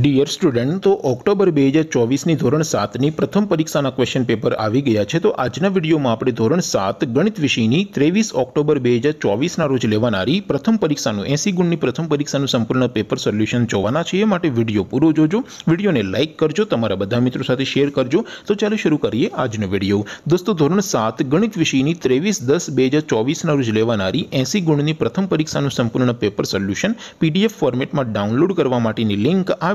dear student તો October બે હજાર ચોવીસની ધોરણ સાતની પ્રથમ પરીક્ષાના ક્વેશ્ચન પેપર આવી ગયા છે તો આજના વિડીયોમાં આપણે ધોરણ સાત ગણિત વિષયની ત્રેવીસ ઓક્ટોબર બે હજાર ચોવીસના રોજ લેવાનારી પ્રથમ પરીક્ષાનું એંસી ગુણની પ્રથમ પરીક્ષાનું સંપૂર્ણ પેપર સોલ્યુશન જોવાના છે એ માટે વિડીયો પૂરો જોજો વિડીયોને લાઇક કરજો તમારા બધા મિત્રો સાથે શેર કરજો તો ચાલો શરૂ કરીએ આજનો વિડીયો દોસ્તો ધોરણ સાત ગણિત વિષયની ત્રેવીસ દસ બે હજાર ચોવીસના રોજ લેવાનારી એંસી ગુણની પ્રથમ પરીક્ષાનું સંપૂર્ણ પેપર સોલ્યુશન પીડીએફ ફોર્મેટમાં ડાઉનલોડ કરવા માટેની લિંક આ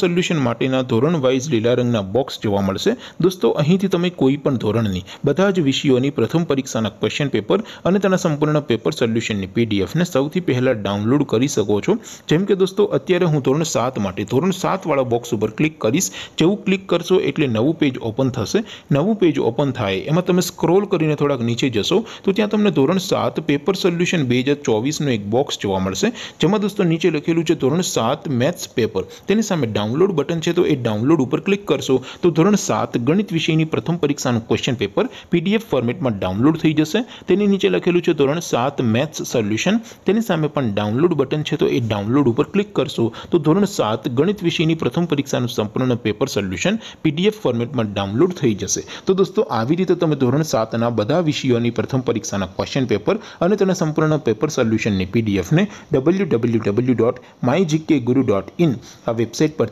સોલ્યુશન માટેના ધોરણ વાઇઝ રીલા રંગના બોક્સ જોવા મળશે દોસ્તો અહીંથી તમે કોઈ પણ ધોરણની બધા જ વિષયોની પ્રથમ પરીક્ષાના ક્વેશ્ચન પેપર અને તેના સંપૂર્ણ પેપર સોલ્યુશનની પીડીએફ ને સૌથી પહેલા ડાઉનલોડ કરી શકો છો જેમ કે દોસ્તો અત્યારે હું ધોરણ 7 માટે ધોરણ 7 વાળો બોક્સ ઉપર ક્લિક કરીશ જેવું ક્લિક કરશો એટલે નવું પેજ ઓપન થશે નવું પેજ ઓપન થાય એમાં તમે સ્ક્રોલ કરીને થોડાક નીચે જશો તો ત્યાં તમને ધોરણ 7 પેપર સોલ્યુશન 2024 નો એક બોક્સ જોવા મળશે જેમાં દોસ્તો નીચે લખેલું છે ધોરણ 7 મેથ્સ પેપર તેની સામે અહીં લોડ બટન છે તો એ ડાઉનલોડ ઉપર ક્લિક કરશો તો ધોરણ 7 ગણિત વિષયની પ્રથમ પરીક્ષાનું ક્વેશ્ચન પેપર પીડીએફ ફોર્મેટમાં ડાઉનલોડ થઈ જશે તેની નીચે લખેલું છે ધોરણ 7 મેથ્સ સોલ્યુશન તેની સામે પણ ડાઉનલોડ બટન છે તો એ ડાઉનલોડ ઉપર ક્લિક કરશો તો ધોરણ 7 ગણિત વિષયની પ્રથમ પરીક્ષાનું સંપૂર્ણ પેપર સોલ્યુશન પીડીએફ ફોર્મેટમાં ડાઉનલોડ થઈ જશે તો દોસ્તો આવી રીતે તમે ધોરણ 7 ના બધા વિષયોની પ્રથમ પરીક્ષાના ક્વેશ્ચન પેપર અને તેના સંપૂર્ણના પેપર સોલ્યુશન ને પીડીએફ ને www.mygkguru.in આ વેબસાઈટ પર